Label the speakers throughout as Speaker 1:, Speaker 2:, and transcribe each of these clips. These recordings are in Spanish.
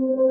Speaker 1: thank you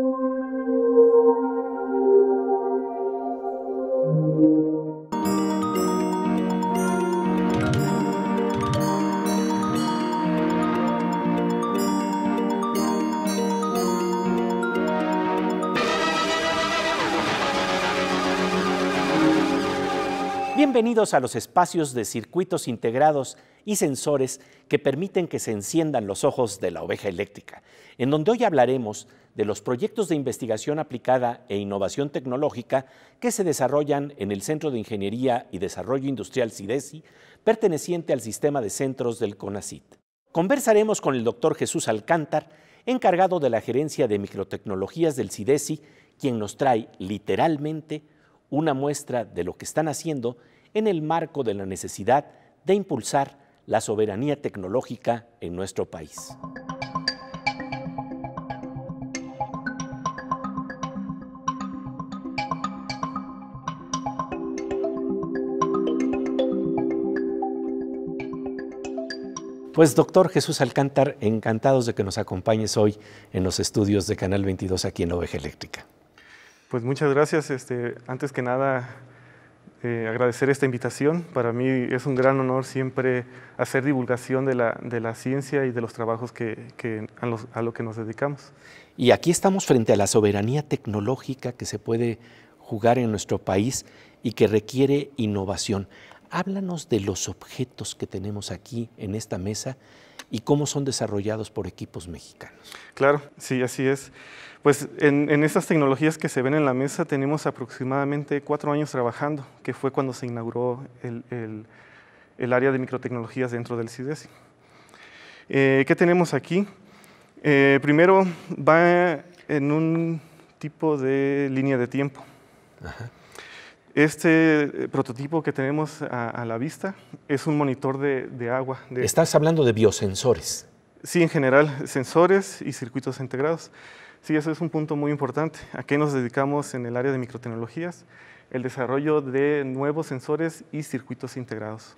Speaker 2: Bienvenidos a los espacios de circuitos integrados y sensores que permiten que se enciendan los ojos de la oveja eléctrica, en donde hoy hablaremos de los proyectos de investigación aplicada e innovación tecnológica que se desarrollan en el Centro de Ingeniería y Desarrollo Industrial CIDESI, e perteneciente al sistema de centros del CONACIT. Conversaremos con el doctor Jesús Alcántar, encargado de la gerencia de microtecnologías del CIDESI, e quien nos trae literalmente una muestra de lo que están haciendo en el marco de la necesidad de impulsar la soberanía tecnológica en nuestro país. Pues doctor Jesús Alcántar, encantados de que nos acompañes hoy en los estudios de Canal 22 aquí en Oveja Eléctrica.
Speaker 3: Pues muchas gracias. Este, antes que nada, eh, agradecer esta invitación. Para mí es un gran honor siempre hacer divulgación de la, ciencia y de los trabajos que, a, los, a, lo que nos dedicamos.
Speaker 2: Y aquí estamos frente a la soberanía tecnológica que se puede jugar en nuestro país y que requiere innovación. Háblanos de los objetos que tenemos aquí en esta mesa y cómo son desarrollados por equipos mexicanos.
Speaker 3: Claro, sí, así es. Pues en, estas tecnologías que se ven en la mesa tenemos aproximadamente cuatro años trabajando, que fue cuando se inauguró el, el, área de microtecnologías dentro del CIDESI. Eh, ¿Qué tenemos aquí? Eh, primero va en un tipo de línea de tiempo. Ajá. Este eh, prototipo que tenemos a, la vista es un monitor de, agua. Estás hablando de
Speaker 2: biosensores.
Speaker 3: Sí, en general, sensores y circuitos integrados. Sí, eso es un punto muy importante. ¿A qué nos dedicamos en el área de microtecnologías? El desarrollo de nuevos sensores y circuitos integrados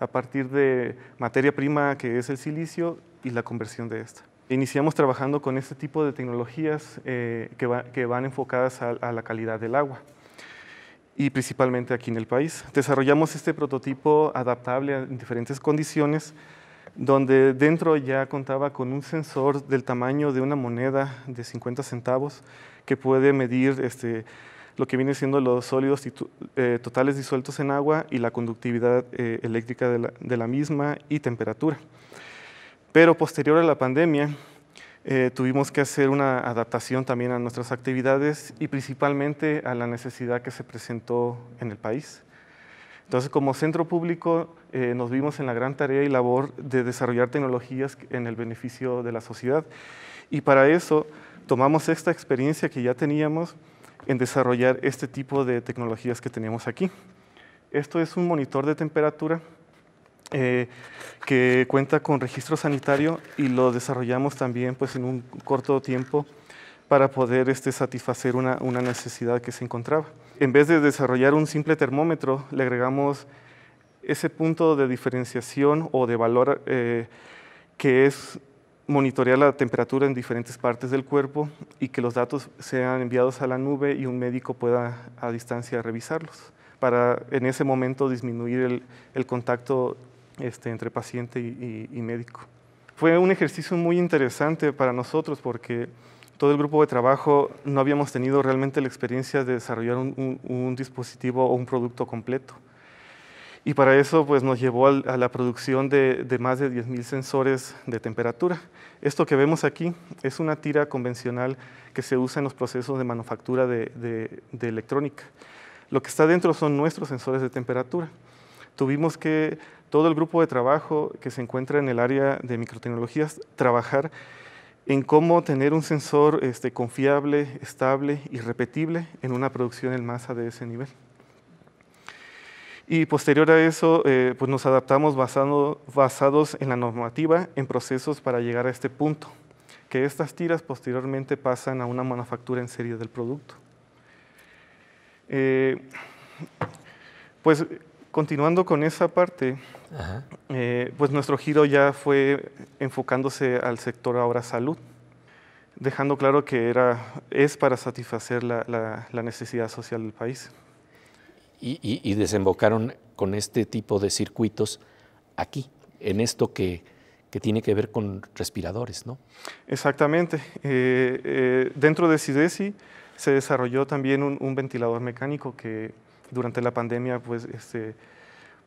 Speaker 3: a partir de materia prima que es el silicio y la conversión de esta. Iniciamos trabajando con este tipo de tecnologías eh, que, van enfocadas a la calidad del agua y principalmente aquí en el país. Desarrollamos este prototipo adaptable en diferentes condiciones, donde dentro ya contaba con un sensor del tamaño de una moneda de 50 centavos que puede medir este, lo que viene siendo los sólidos eh, totales disueltos en agua y la conductividad eh, eléctrica de la misma y temperatura. Pero posterior a la pandemia, eh, tuvimos que hacer una adaptación también a nuestras actividades y principalmente a la necesidad que se presentó en el país. Entonces, como centro público, eh, nos vimos en la gran tarea y labor de desarrollar tecnologías en el beneficio de la sociedad. Y para eso, tomamos esta experiencia que ya teníamos en desarrollar este tipo de tecnologías que tenemos aquí. Esto es un monitor de temperatura eh, que cuenta con registro sanitario y lo desarrollamos también pues, en un corto tiempo para poder este, satisfacer una, una necesidad que se encontraba. En vez de desarrollar un simple termómetro, le agregamos ese punto de diferenciación o de valor eh, que es monitorear la temperatura en diferentes partes del cuerpo y que los datos sean enviados a la nube y un médico pueda a distancia revisarlos para en ese momento disminuir el, el contacto este, entre paciente y, médico. Fue un ejercicio muy interesante para nosotros porque todo el grupo de trabajo no habíamos tenido realmente la experiencia de desarrollar un, dispositivo o un producto completo. Y para eso pues, nos llevó a la producción de, más de 10.000 sensores de temperatura. Esto que vemos aquí es una tira convencional que se usa en los procesos de manufactura de, de electrónica. Lo que está dentro son nuestros sensores de temperatura. Tuvimos que todo el grupo de trabajo que se encuentra en el área de microtecnologías trabajar en cómo tener un sensor este, confiable, estable y repetible en una producción en masa de ese nivel. Y posterior a eso, eh, pues nos adaptamos basando basados en la normativa, en procesos para llegar a este punto, que estas tiras posteriormente pasan a una manufactura en serie del producto. Eh, pues continuando con esa parte, eh, pues nuestro giro ya fue enfocándose al sector ahora salud, dejando claro que era, es para satisfacer la, necesidad social del país.
Speaker 2: Y, desembocaron con este tipo de circuitos aquí, en esto que, tiene que ver con respiradores, ¿no?
Speaker 3: Exactamente. Eh, eh, dentro de CIDESI se desarrolló también un, un, ventilador mecánico que durante la pandemia pues, este,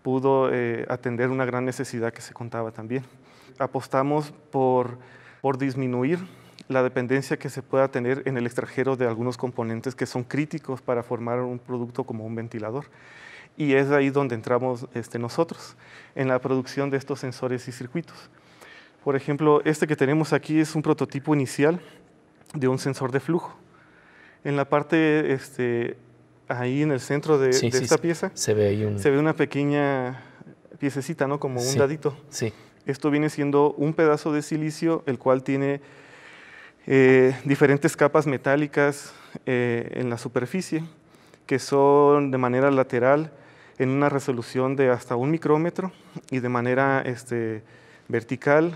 Speaker 3: pudo eh, atender una gran necesidad que se contaba también. Apostamos por, por disminuir la dependencia que se pueda tener en el extranjero de algunos componentes que son críticos para formar un producto como un ventilador. Y es ahí donde entramos este, nosotros, en la producción de estos sensores y circuitos. Por ejemplo, este que tenemos aquí es un prototipo inicial de un sensor de flujo. En la parte este, ahí en el centro de, esta pieza. Se ve una pequeña piececita, ¿no? Como un dadito. Sí. Esto viene siendo un pedazo de silicio, el cual tiene eh, diferentes capas metálicas eh, en la superficie, que son de manera lateral en una resolución de hasta un micrómetro y de manera este, vertical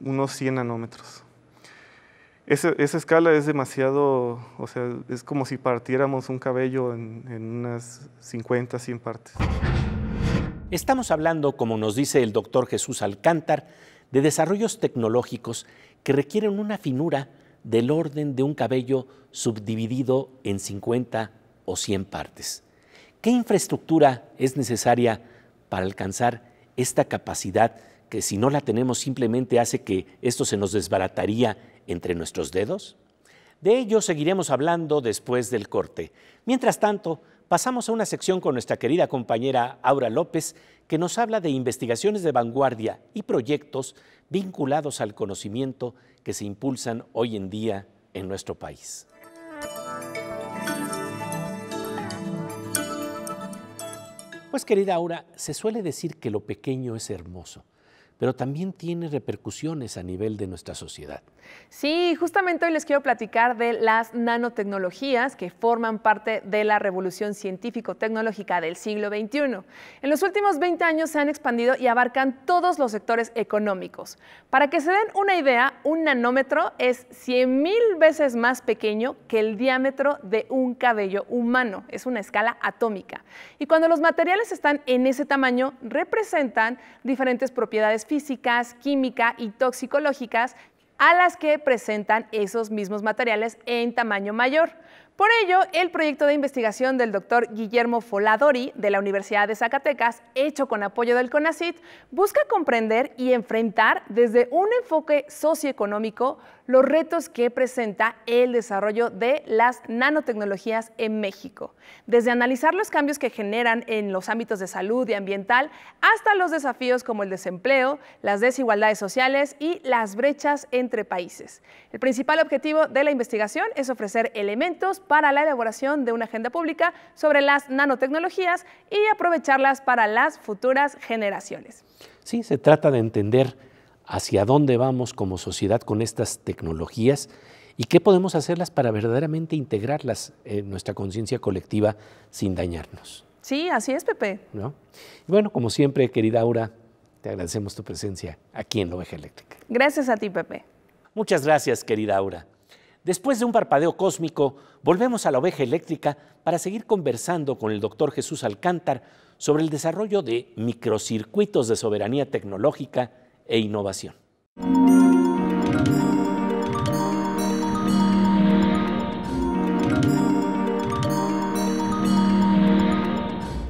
Speaker 3: unos 100 nanómetros. Esa, escala es demasiado, o sea, es como si partiéramos un cabello en, en unas 50,
Speaker 2: 100 partes. Estamos hablando, como nos dice el doctor Jesús Alcántar, de desarrollos tecnológicos que requieren una finura del orden de un cabello subdividido en 50 o 100 partes. ¿Qué infraestructura es necesaria para alcanzar esta capacidad que si no la tenemos simplemente hace que esto se nos desbarataría entre nuestros dedos? De ello seguiremos hablando después del corte. Mientras tanto, pasamos a una sección con nuestra querida compañera Aura López, que nos habla de investigaciones de vanguardia y proyectos vinculados al conocimiento que se impulsan hoy en día en nuestro país.
Speaker 4: Pues querida Aura,
Speaker 2: se suele decir que lo pequeño es hermoso pero también tiene repercusiones a nivel de nuestra sociedad.
Speaker 4: Sí, justamente hoy les quiero platicar de las nanotecnologías que forman parte de la revolución científico-tecnológica del siglo XXI. En los últimos 20 años se han expandido y abarcan todos los sectores económicos. Para que se den una idea, un nanómetro es 100 mil veces más pequeño que el diámetro de un cabello humano. Es una escala atómica. Y cuando los materiales están en ese tamaño, representan diferentes propiedades físicas, química y toxicológicas a las que presentan esos mismos materiales en tamaño mayor. Por ello, el proyecto de investigación del doctor Guillermo Foladori de la Universidad de Zacatecas, hecho con apoyo del CONACIT, busca comprender y enfrentar desde un enfoque socioeconómico los retos que presenta el desarrollo de las nanotecnologías en México, desde analizar los cambios que generan en los ámbitos de salud y ambiental hasta los desafíos como el desempleo, las desigualdades sociales y las brechas entre países. El principal objetivo de la investigación es ofrecer elementos para la elaboración de una agenda pública sobre las nanotecnologías y aprovecharlas para las futuras generaciones.
Speaker 2: Sí, se trata de entender hacia dónde vamos como sociedad con estas tecnologías y qué podemos hacerlas para verdaderamente integrarlas en nuestra conciencia colectiva sin dañarnos.
Speaker 4: Sí, así es, Pepe.
Speaker 2: Y bueno, como siempre, querida Aura, te agradecemos tu presencia aquí en La Oveja Eléctrica.
Speaker 4: Gracias a ti, Pepe.
Speaker 2: Muchas gracias, querida Aura. Después de un parpadeo cósmico, volvemos a la oveja eléctrica para seguir conversando con el doctor Jesús Alcántar sobre el desarrollo de microcircuitos de soberanía tecnológica e innovación.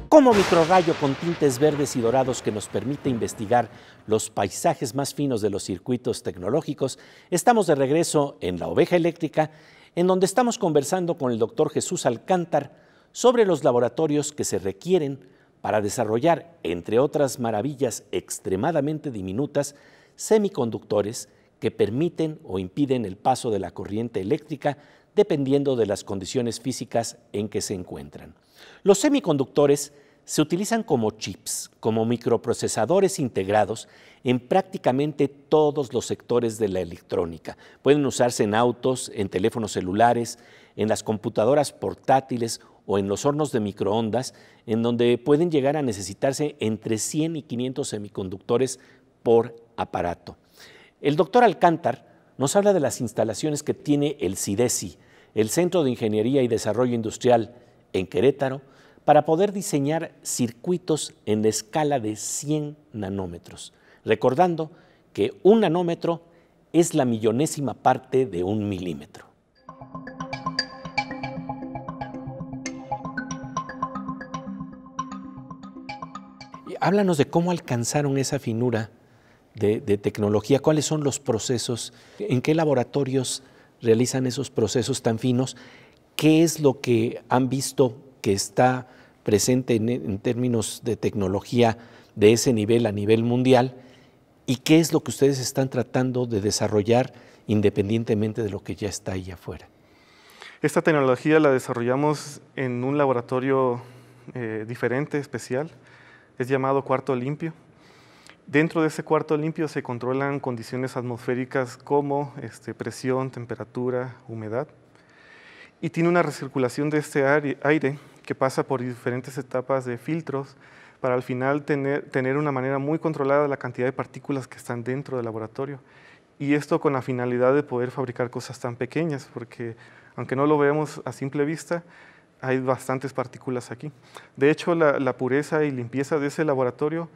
Speaker 2: como microrayo con tintes verdes y dorados que nos permite investigar los paisajes más finos de los circuitos tecnológicos, estamos de regreso en La Oveja Eléctrica, en donde estamos conversando con el doctor Jesús Alcántar sobre los laboratorios que se requieren para desarrollar, entre otras maravillas extremadamente diminutas, semiconductores que permiten o impiden el paso de la corriente eléctrica dependiendo de las condiciones físicas en que se encuentran. Los semiconductores se utilizan como chips, como microprocesadores integrados en prácticamente todos los sectores de la electrónica. Pueden usarse en autos, en teléfonos celulares, en las computadoras portátiles o en los hornos de microondas, en donde pueden llegar a necesitarse entre 100 y 500 semiconductores por aparato. El doctor Alcántar nos habla de las instalaciones que tiene el CIDESI, el Centro de Ingeniería y Desarrollo Industrial en Querétaro, para poder diseñar circuitos en la escala de 100 nanómetros, recordando que un nanómetro es la millonésima parte de un milímetro. háblanos de cómo alcanzaron esa finura de, tecnología, cuáles son los procesos, en qué laboratorios realizan esos procesos tan finos, qué es lo que han visto que está presente en, términos de tecnología de ese nivel a nivel mundial y qué es lo que ustedes están tratando de desarrollar independientemente de lo que ya está ahí afuera.
Speaker 3: Esta tecnología la desarrollamos en un laboratorio eh, diferente, especial, es llamado cuarto limpio. Dentro de ese cuarto limpio se controlan condiciones atmosféricas como este, presión, temperatura, humedad. Y tiene una recirculación de este aire que pasa por diferentes etapas de filtros para al final tener, tener una manera muy controlada de la cantidad de partículas que están dentro del laboratorio. Y esto con la finalidad de poder fabricar cosas tan pequeñas, porque aunque no lo veamos a simple vista, hay bastantes partículas aquí. De hecho, la, pureza y limpieza de ese laboratorio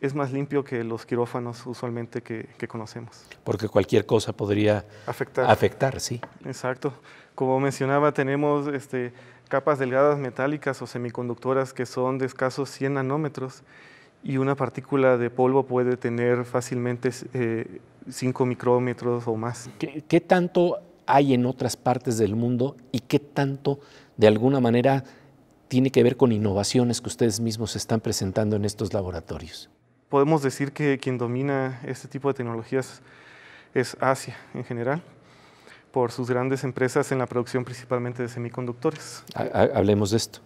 Speaker 3: es más limpio que los quirófanos usualmente que, conocemos.
Speaker 2: Porque cualquier cosa podría afectar. afectar, sí.
Speaker 3: Exacto. Como mencionaba, tenemos este, capas delgadas metálicas o semiconductoras que son de escasos 100 nanómetros y una partícula de polvo puede tener fácilmente
Speaker 2: 5 eh, micrómetros o más. ¿Qué, ¿Qué, tanto hay en otras partes del mundo y qué tanto de alguna manera tiene que ver con innovaciones que ustedes mismos están presentando en estos laboratorios.
Speaker 3: Podemos decir que quien domina este tipo de tecnologías es Asia en general, por sus grandes empresas en la producción principalmente de semiconductores.
Speaker 2: Hablemos de esto.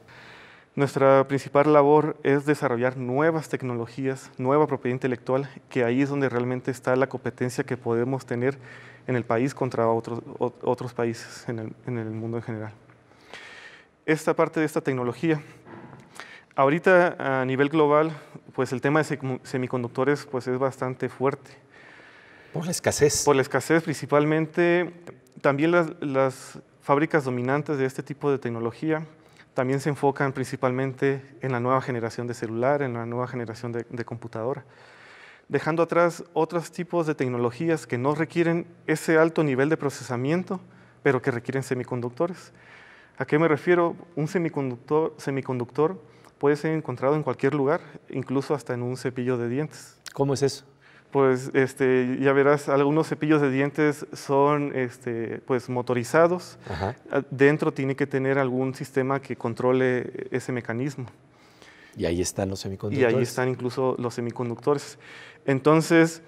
Speaker 3: Nuestra principal labor es desarrollar nuevas tecnologías, nueva propiedad intelectual, que ahí es donde realmente está la competencia que podemos tener en el país contra otros, otros países en el mundo en general esta parte de esta tecnología. Ahorita a nivel global, pues el tema de semiconductores pues es bastante fuerte. Por la escasez. Por la escasez principalmente. También las, fábricas dominantes de este tipo de tecnología también se enfocan principalmente en la nueva generación de celular, en la nueva generación de computadora, dejando atrás otros tipos de tecnologías que no requieren ese alto nivel de procesamiento, pero que requieren semiconductores. ¿A qué me refiero? Un semiconductor, semiconductor puede ser encontrado en cualquier lugar, incluso hasta en un cepillo de dientes. ¿Cómo es eso? Pues este, ya verás, algunos cepillos de dientes son este, pues, motorizados. Dentro tiene que tener algún sistema que controle ese mecanismo.
Speaker 2: Y ahí están los semiconductores. Y ahí
Speaker 3: están incluso los semiconductores. Entonces,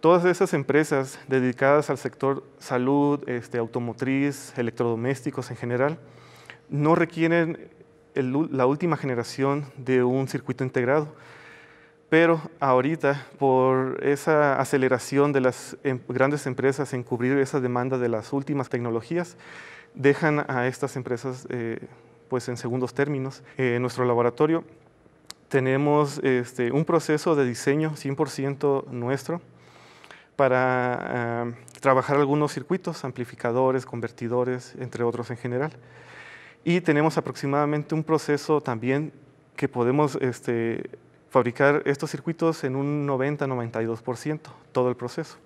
Speaker 3: todas esas empresas dedicadas al sector salud, este, automotriz, electrodomésticos en general, no requieren la última generación de un circuito integrado. Pero ahorita, por esa aceleración de las em, grandes empresas en cubrir esa demanda de las últimas tecnologías, dejan a estas empresas eh, pues en segundos términos. en nuestro laboratorio tenemos este, un proceso de diseño 100% nuestro para ah, trabajar algunos circuitos, amplificadores, convertidores, entre otros en general. Y tenemos aproximadamente un proceso también que podemos este, fabricar estos circuitos en un 90-92%, todo el proceso.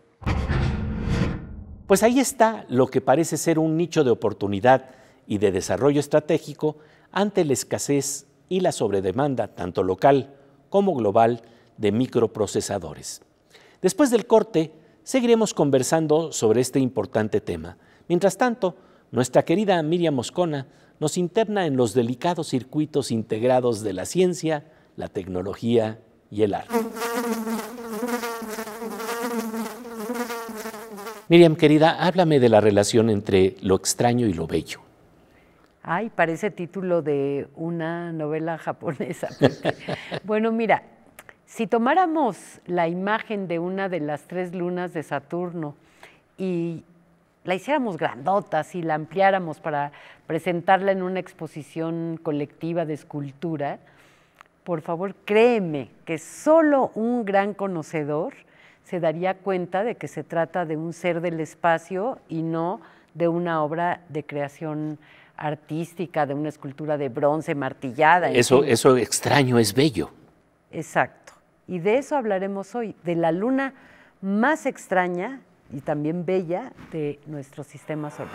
Speaker 2: Pues ahí está lo que parece ser un nicho de oportunidad y de desarrollo estratégico ante la escasez y la sobredemanda, tanto local como global, de microprocesadores. Después del corte, seguiremos conversando sobre este importante tema. Mientras tanto, nuestra querida Miriam Moscona nos interna en los delicados circuitos integrados de la ciencia, la tecnología y el arte. Miriam, querida, háblame de la relación entre lo extraño y lo bello.
Speaker 1: Ay, parece título de una novela japonesa. bueno, mira, si tomáramos la imagen de una de las tres lunas de Saturno y la hiciéramos grandota, si la ampliáramos para presentarla en una exposición colectiva de escultura, por favor créeme que solo un gran conocedor se daría cuenta de que se trata de un ser del espacio y no de una obra de creación artística, de una escultura de bronce martillada. Eso, eso
Speaker 2: extraño es bello.
Speaker 1: Exacto. Y de eso hablaremos hoy, de la luna más extraña y también bella de nuestro sistema solar.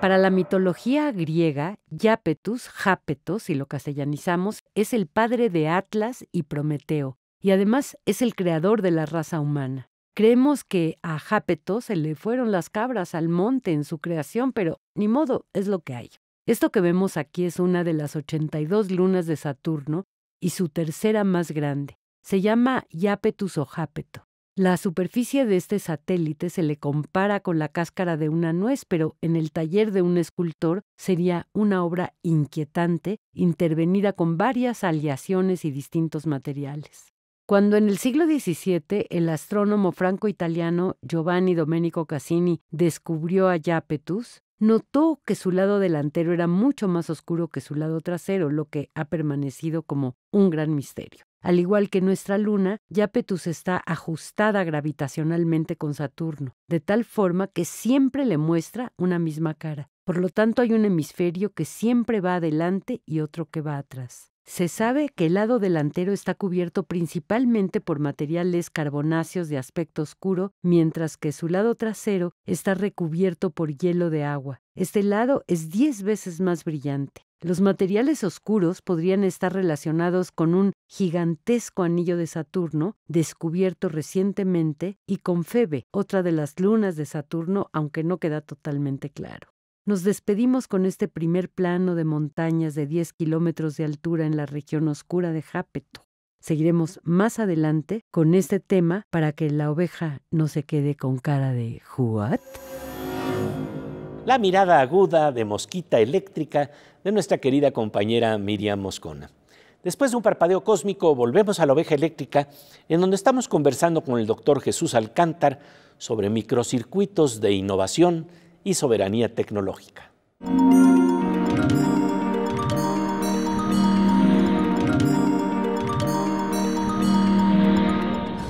Speaker 1: Para la mitología griega, Yapetus, Japetos, si lo castellanizamos, es el padre de Atlas y Prometeo, y además es el creador de la raza humana. Creemos que a Japeto se le fueron las cabras al monte en su creación, pero ni modo, es lo que hay. Esto que vemos aquí es una de las 82 lunas de Saturno y su tercera más grande. Se llama Yapetus o Japeto. La superficie de este satélite se le compara con la cáscara de una nuez, pero en el taller de un escultor sería una obra inquietante, intervenida con varias aleaciones y distintos materiales. Cuando en el siglo XVII el astrónomo franco-italiano Giovanni Domenico Cassini descubrió a Iapetus, notó que su lado delantero era mucho más oscuro que su lado trasero, lo que ha permanecido como un gran misterio. Al igual que nuestra Luna, Yapetus está ajustada gravitacionalmente con Saturno, de tal forma que siempre le muestra una misma cara. Por lo tanto, hay un hemisferio que siempre va adelante y otro que va atrás. Se sabe que el lado delantero está cubierto principalmente por materiales carbonáceos de aspecto oscuro, mientras que su lado trasero está recubierto por hielo de agua. Este lado es 10 veces más brillante. Los materiales oscuros podrían estar relacionados con un gigantesco anillo de Saturno descubierto recientemente y con Febe, otra de las lunas de Saturno, aunque no queda totalmente claro. Nos despedimos con este primer plano de montañas de 10 kilómetros de altura en la región oscura de Japeto. Seguiremos más adelante con este tema para que la oveja no se quede con cara de ¿What?
Speaker 2: la mirada aguda de mosquita eléctrica de nuestra querida compañera Miriam Moscona. Después de un parpadeo cósmico, volvemos a la oveja eléctrica, en donde estamos conversando con el doctor Jesús Alcántar sobre microcircuitos de innovación y soberanía tecnológica.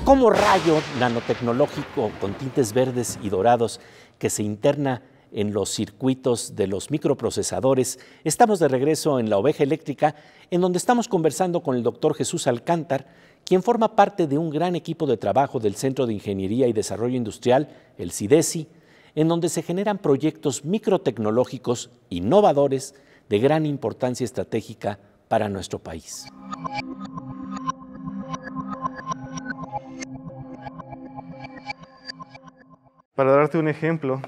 Speaker 2: Como rayo nanotecnológico con tintes verdes y dorados que se interna en los circuitos de los microprocesadores. Estamos de regreso en la oveja eléctrica, en donde estamos conversando con el doctor Jesús Alcántar, quien forma parte de un gran equipo de trabajo del Centro de Ingeniería y Desarrollo Industrial, el CIDESI, en donde se generan proyectos microtecnológicos innovadores de gran importancia estratégica para nuestro país.
Speaker 3: Para darte un ejemplo,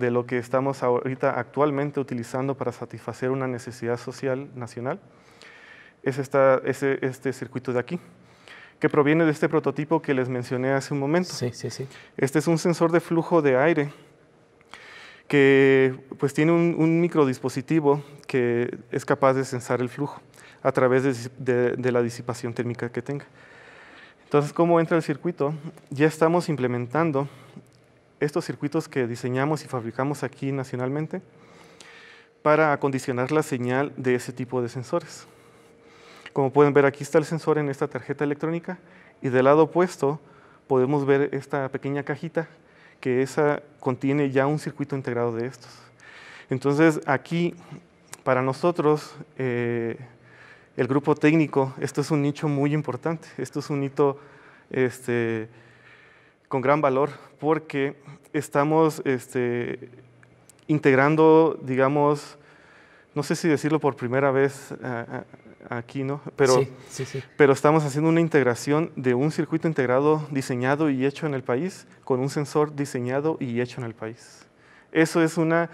Speaker 3: de lo que estamos ahorita actualmente utilizando para satisfacer una necesidad social nacional es, esta, este circuito de aquí, que proviene de este prototipo que les mencioné hace un momento. Este es un sensor de flujo de aire que pues tiene un, microdispositivo que es capaz de censar el flujo a través de la disipación térmica que tenga. Entonces, ¿cómo entra el circuito? Ya estamos implementando estos circuitos que diseñamos y fabricamos aquí nacionalmente para acondicionar la señal de ese tipo de sensores. Como pueden ver, aquí está el sensor en esta tarjeta electrónica y del lado opuesto podemos ver esta pequeña cajita que esa contiene ya un circuito integrado de estos. Entonces, aquí, para nosotros, eh, el grupo técnico, esto es un nicho muy importante, esto es un hito este, con gran valor porque estamos este, integrando, digamos, no sé si decirlo por primera vez eh, eh, aquí, ¿no? Pero, pero estamos haciendo una integración de un circuito integrado diseñado y hecho en el país con un sensor diseñado y hecho en el país. Eso es una...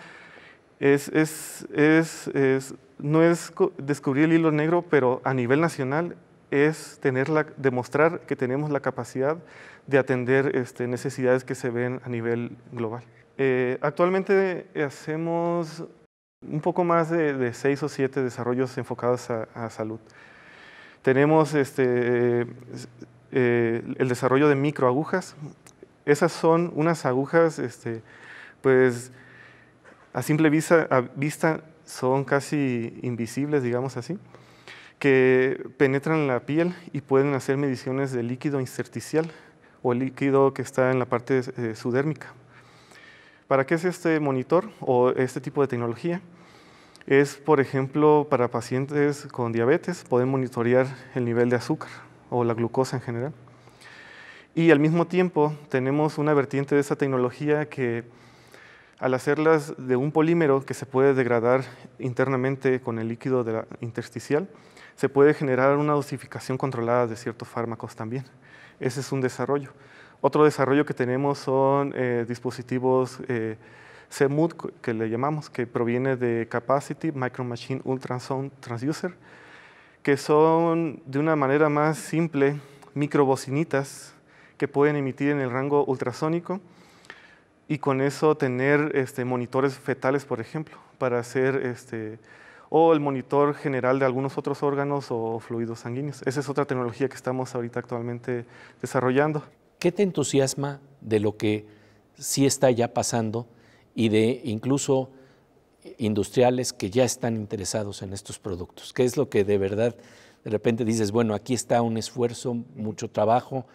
Speaker 3: Es, es, es, es no es descubrir el hilo negro, pero a nivel nacional es tener demostrar que tenemos la capacidad de atender este, necesidades que se ven a nivel global. Eh, actualmente hacemos un poco más de, seis o siete desarrollos enfocados a, salud. Tenemos este, eh, el desarrollo de microagujas. Esas son unas agujas, este, pues a simple vista, a vista son casi invisibles, digamos así, que penetran la piel y pueden hacer mediciones de líquido intersticial o líquido que está en la parte eh, sudérmica. ¿Para qué es este monitor o este tipo de tecnología? Es, por ejemplo, para pacientes con diabetes, pueden monitorear el nivel de azúcar o la glucosa en general. Y al mismo tiempo tenemos una vertiente de esa tecnología que al hacerlas de un polímero que se puede degradar internamente con el líquido intersticial, se puede generar una dosificación controlada de ciertos fármacos también. Ese es un desarrollo. Otro desarrollo que tenemos son eh, dispositivos eh, CMUD, que le llamamos, que proviene de Capacity Micro Machine Ultrasound Transducer, que son de una manera más simple bocinitas que pueden emitir en el rango ultrasónico y con eso tener este, monitores fetales, por ejemplo, para hacer este, o el monitor general de algunos otros órganos o fluidos sanguíneos. Esa es otra tecnología que estamos ahorita actualmente desarrollando. ¿Qué te entusiasma
Speaker 2: de lo que sí está ya pasando y de incluso industriales que ya están interesados en estos productos? ¿Qué es lo que de verdad de repente dices, bueno, aquí está un esfuerzo, mucho trabajo,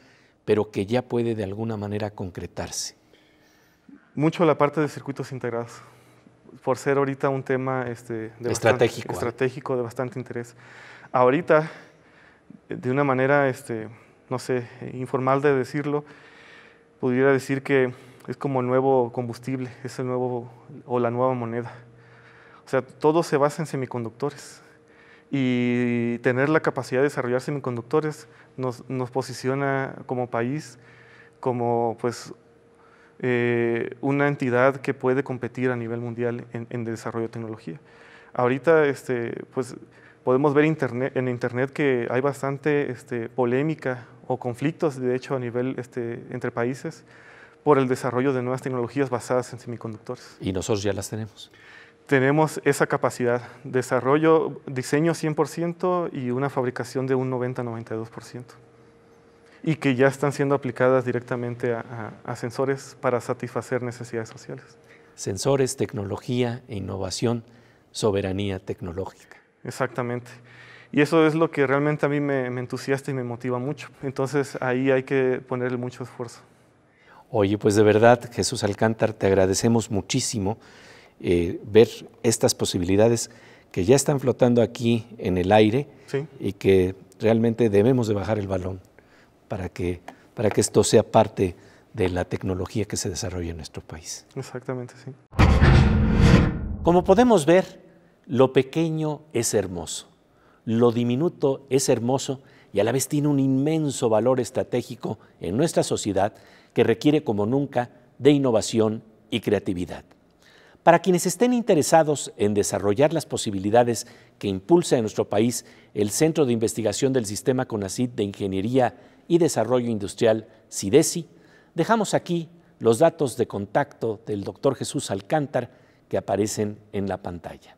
Speaker 2: pero que ya puede de alguna manera concretarse? Mucho la parte de circuitos integrados por
Speaker 3: ser ahorita un tema este, estratégico, ¿eh? estratégico, de bastante interés. Ahorita, de una manera, este, no sé, informal de decirlo, pudiera decir que es como el nuevo combustible, es el nuevo o la nueva moneda. O sea, todo se basa en semiconductores y tener la capacidad de desarrollar semiconductores nos, nos posiciona como país como pues eh, una entidad que puede competir a nivel mundial en, desarrollo de tecnología. Ahorita, este, pues, podemos ver internet, en Internet que hay bastante este, polémica o conflictos, de hecho, a nivel este, entre países por el desarrollo de nuevas tecnologías basadas en semiconductores.
Speaker 2: Y nosotros ya las tenemos.
Speaker 3: Tenemos esa capacidad, desarrollo, diseño 100% y una fabricación de un 90-92% y que ya están siendo aplicadas directamente a,
Speaker 2: sensores
Speaker 3: para satisfacer necesidades sociales.
Speaker 2: Sensores, tecnología e innovación, soberanía tecnológica.
Speaker 3: Exactamente. Y eso es lo que realmente a mí me, entusiasta y me motiva mucho. Entonces ahí hay que ponerle mucho esfuerzo.
Speaker 2: Oye, pues de verdad, Jesús Alcántar, te agradecemos muchísimo eh, ver estas posibilidades que ya están flotando aquí en el aire y que realmente debemos de bajar el balón para que, para que esto sea parte de la tecnología que se desarrolla en nuestro país. Exactamente, sí. Como podemos ver, lo pequeño es hermoso, lo diminuto es hermoso y a la vez tiene un inmenso valor estratégico en nuestra sociedad que requiere como nunca de innovación y creatividad. Para quienes estén interesados en desarrollar las posibilidades que impulsa en nuestro país el Centro de Investigación del Sistema CONACID de Ingeniería y Desarrollo Industrial, CIDESI, dejamos aquí los datos de contacto del doctor Jesús Alcántar que aparecen en la pantalla.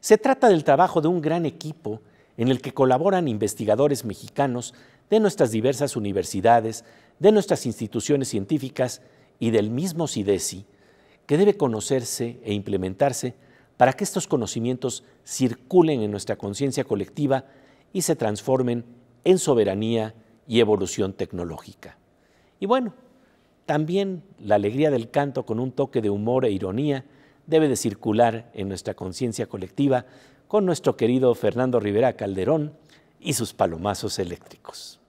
Speaker 2: Se trata del trabajo de un gran equipo en el que colaboran investigadores mexicanos de nuestras diversas universidades, de nuestras instituciones científicas y del mismo CIDESI, que debe conocerse e implementarse para que estos conocimientos circulen en nuestra conciencia colectiva y se transformen en soberanía y evolución tecnológica. Y bueno, también la alegría del canto con un toque de humor e ironía debe de circular en nuestra conciencia colectiva con nuestro querido Fernando Rivera Calderón y sus palomazos eléctricos.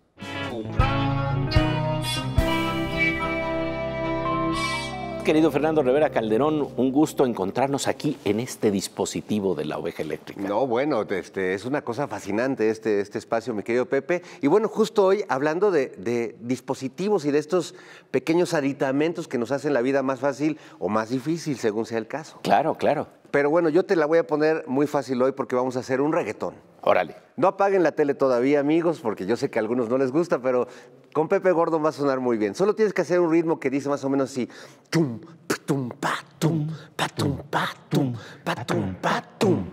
Speaker 2: querido Fernando Rivera Calderón, un gusto encontrarnos aquí en este dispositivo de la oveja eléctrica. No, bueno, este, es una cosa fascinante este, este espacio, mi querido Pepe. Y bueno, justo hoy hablando de dispositivos y de estos pequeños aditamentos que nos hacen la vida más fácil o más difícil, según sea el caso. Claro, claro. Pero bueno, yo te la voy a poner muy fácil hoy porque vamos a hacer un reggaetón. Órale. No apaguen la tele todavía, amigos, porque yo sé que a algunos no les gusta, pero con Pepe Gordo va a sonar muy bien. Solo tienes que hacer un ritmo que dice más o menos así. ¡Tum, patum, patum, patum, patum, patum, patum.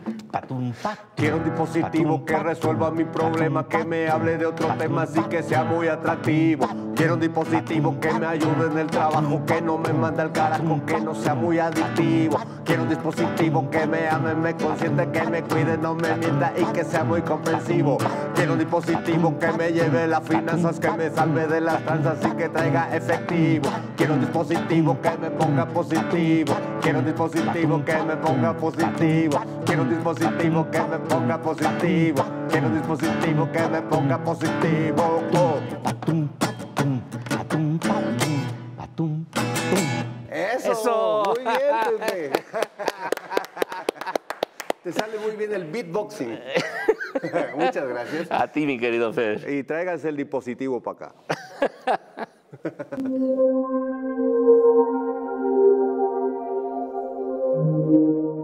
Speaker 2: Quiero un dispositivo que resuelva mi problema, que me hable de otro tema así que sea muy atractivo. Quiero un dispositivo que me ayude en el trabajo, que no me mande al carajo, que no sea muy adictivo. Quiero un dispositivo que me ame, me consiente, que me cuide, no me mienta y que sea muy comprensivo.
Speaker 3: Quiero un dispositivo que me lleve las finanzas, que me salve de las tranzas y que traiga efectivo.
Speaker 2: Quiero un dispositivo que me ponga quiero un dispositivo que me ponga positivo, quiero un dispositivo que me ponga positivo, quiero un dispositivo
Speaker 3: que me ponga positivo.
Speaker 2: Eso, Eso. muy bien, Te sale muy bien el beatboxing. Muchas gracias. A ti, mi querido Fer. Y tráiganse el dispositivo para acá.
Speaker 3: Música